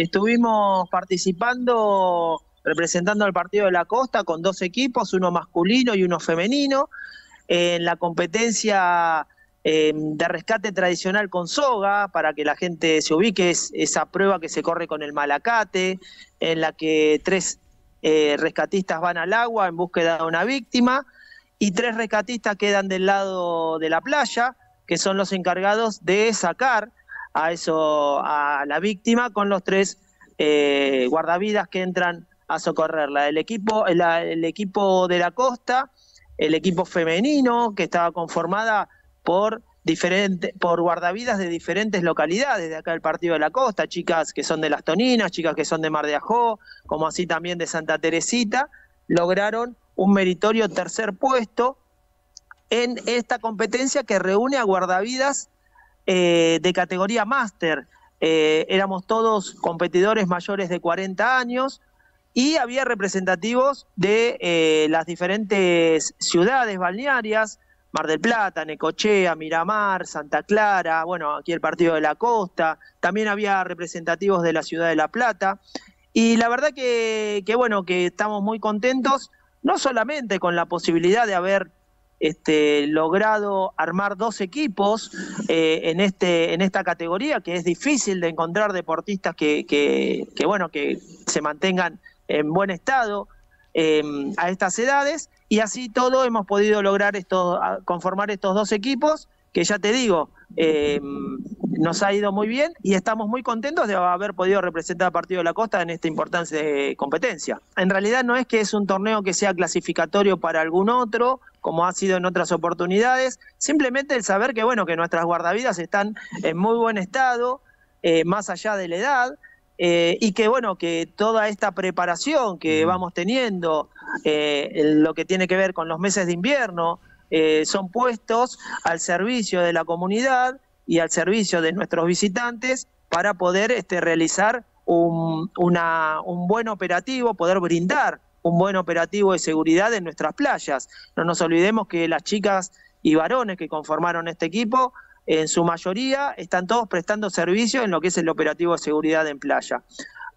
Estuvimos participando, representando al Partido de la Costa con dos equipos, uno masculino y uno femenino, en la competencia eh, de rescate tradicional con soga, para que la gente se ubique, es esa prueba que se corre con el malacate, en la que tres eh, rescatistas van al agua en búsqueda de una víctima y tres rescatistas quedan del lado de la playa, que son los encargados de sacar a eso, a la víctima, con los tres eh, guardavidas que entran a socorrerla. El equipo, el equipo de la costa, el equipo femenino, que estaba conformada por por guardavidas de diferentes localidades de acá del partido de la costa, chicas que son de las Toninas, chicas que son de Mar de Ajó, como así también de Santa Teresita, lograron un meritorio tercer puesto en esta competencia que reúne a guardavidas eh, de categoría máster. Eh, éramos todos competidores mayores de 40 años y había representativos de eh, las diferentes ciudades balnearias, Mar del Plata, Necochea, Miramar, Santa Clara, bueno, aquí el Partido de la Costa, también había representativos de la ciudad de La Plata. Y la verdad que bueno, que estamos muy contentos, no solamente con la posibilidad de haber este, logrado armar dos equipos eh, en, este, en esta categoría, que es difícil de encontrar deportistas que, bueno, que se mantengan en buen estado em, a estas edades. Y así todo hemos podido lograr conformar estos dos equipos, que ya te digo, em, nos ha ido muy bien y estamos muy contentos de haber podido representar a Partido de la Costa en esta importante competencia. En realidad no es que es un torneo que sea clasificatorio para algún otro, como ha sido en otras oportunidades. Simplemente el saber que, bueno, que nuestras guardavidas están en muy buen estado, eh, más allá de la edad, eh, y que, bueno, que toda esta preparación que vamos teniendo, eh, lo que tiene que ver con los meses de invierno, son puestos al servicio de la comunidad y al servicio de nuestros visitantes para poder este, realizar un buen operativo, poder brindar un buen operativo de seguridad en nuestras playas. No nos olvidemos que las chicas y varones que conformaron este equipo, en su mayoría, están todos prestando servicio en lo que es el operativo de seguridad en playa.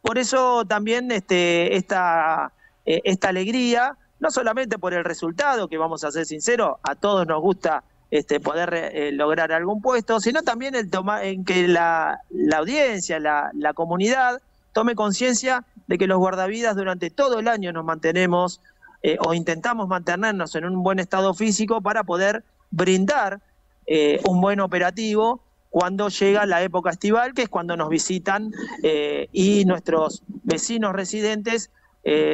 Por eso también este, esta, eh, esta alegría, no solamente por el resultado, que vamos a ser sincero a todos nos gusta este, poder eh, lograr algún puesto, sino también el en que la, audiencia, la, la comunidad, tome conciencia de que los guardavidas durante todo el año nos mantenemos eh, o intentamos mantenernos en un buen estado físico para poder brindar eh, un buen operativo cuando llega la época estival, que es cuando nos visitan eh, y nuestros vecinos residentes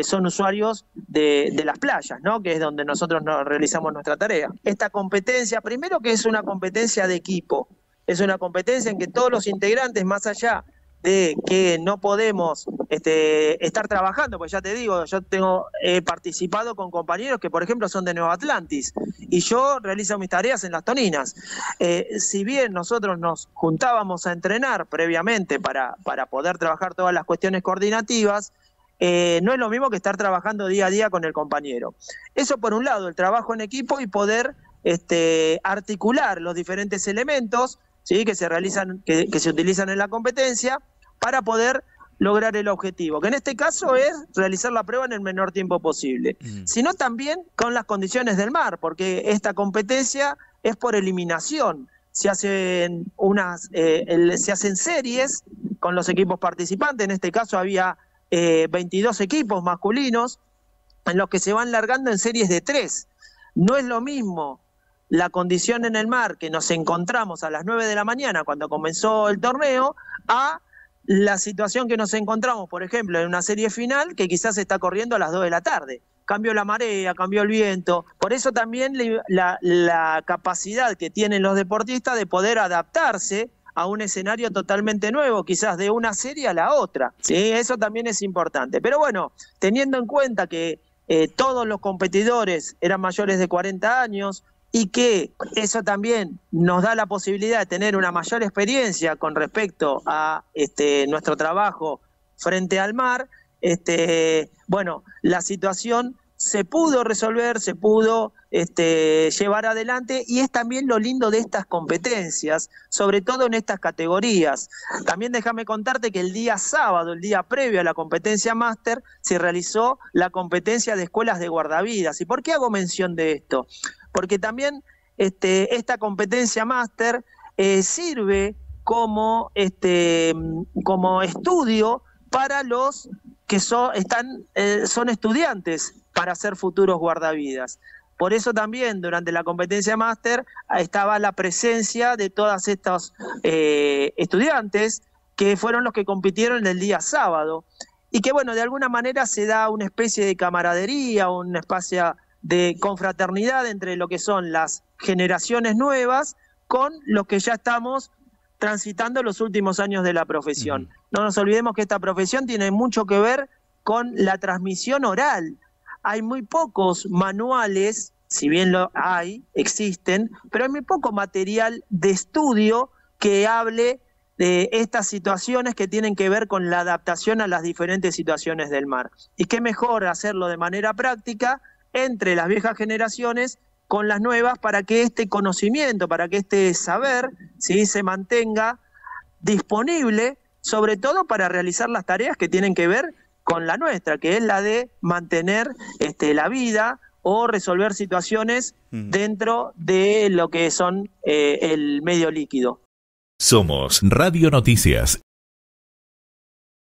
son usuarios de, las playas, ¿no? que es donde nosotros realizamos nuestra tarea. Esta competencia, primero que es una competencia de equipo, es una competencia en que todos los integrantes, más allá de que no podemos este, estar trabajando, porque ya te digo, yo tengo he participado con compañeros que, por ejemplo, son de Nueva Atlantis y yo realizo mis tareas en las Toninas. Eh, si bien nosotros nos juntábamos a entrenar previamente para, para poder trabajar todas las cuestiones coordinativas, eh, no es lo mismo que estar trabajando día a día con el compañero. Eso por un lado, el trabajo en equipo y poder este, articular los diferentes elementos que se realizan, que, se utilizan en la competencia para poder lograr el objetivo, que en este caso es realizar la prueba en el menor tiempo posible, sino también con las condiciones del mar, porque esta competencia es por eliminación. Se hacen unas, eh, se hacen series con los equipos participantes. En este caso había 22 eh, equipos masculinos en los que se van largando en series de tres. No es lo mismo la condición en el mar que nos encontramos a las 9 de la mañana cuando comenzó el torneo a la situación que nos encontramos, por ejemplo, en una serie final que quizás está corriendo a las 2 de la tarde. Cambió la marea, cambió el viento. Por eso también la, capacidad que tienen los deportistas de poder adaptarse a un escenario totalmente nuevo, quizás de una serie a la otra. ¿sí? Eso también es importante. Pero bueno, teniendo en cuenta que eh, todos los competidores eran mayores de 40 años, y que eso también nos da la posibilidad de tener una mayor experiencia con respecto a este, nuestro trabajo frente al mar, este, bueno, la situación se pudo resolver, se pudo este, llevar adelante y es también lo lindo de estas competencias, sobre todo en estas categorías. También déjame contarte que el día sábado, el día previo a la competencia máster, se realizó la competencia de escuelas de guardavidas. ¿Y por qué hago mención de esto? porque también este, esta competencia máster eh, sirve como, este, como estudio para los que son, están, eh, son estudiantes para ser futuros guardavidas. Por eso también durante la competencia máster ah, estaba la presencia de todas estas eh, estudiantes que fueron los que compitieron el día sábado y que bueno, de alguna manera se da una especie de camaradería, un espacio de confraternidad entre lo que son las generaciones nuevas con los que ya estamos transitando los últimos años de la profesión. No nos olvidemos que esta profesión tiene mucho que ver con la transmisión oral. Hay muy pocos manuales, si bien lo hay, existen, pero hay muy poco material de estudio que hable de estas situaciones que tienen que ver con la adaptación a las diferentes situaciones del mar. Y qué mejor hacerlo de manera práctica entre las viejas generaciones con las nuevas para que este conocimiento, para que este saber ¿sí? se mantenga disponible, sobre todo para realizar las tareas que tienen que ver con la nuestra, que es la de mantener este, la vida o resolver situaciones mm. dentro de lo que son eh, el medio líquido. Somos Radio Noticias.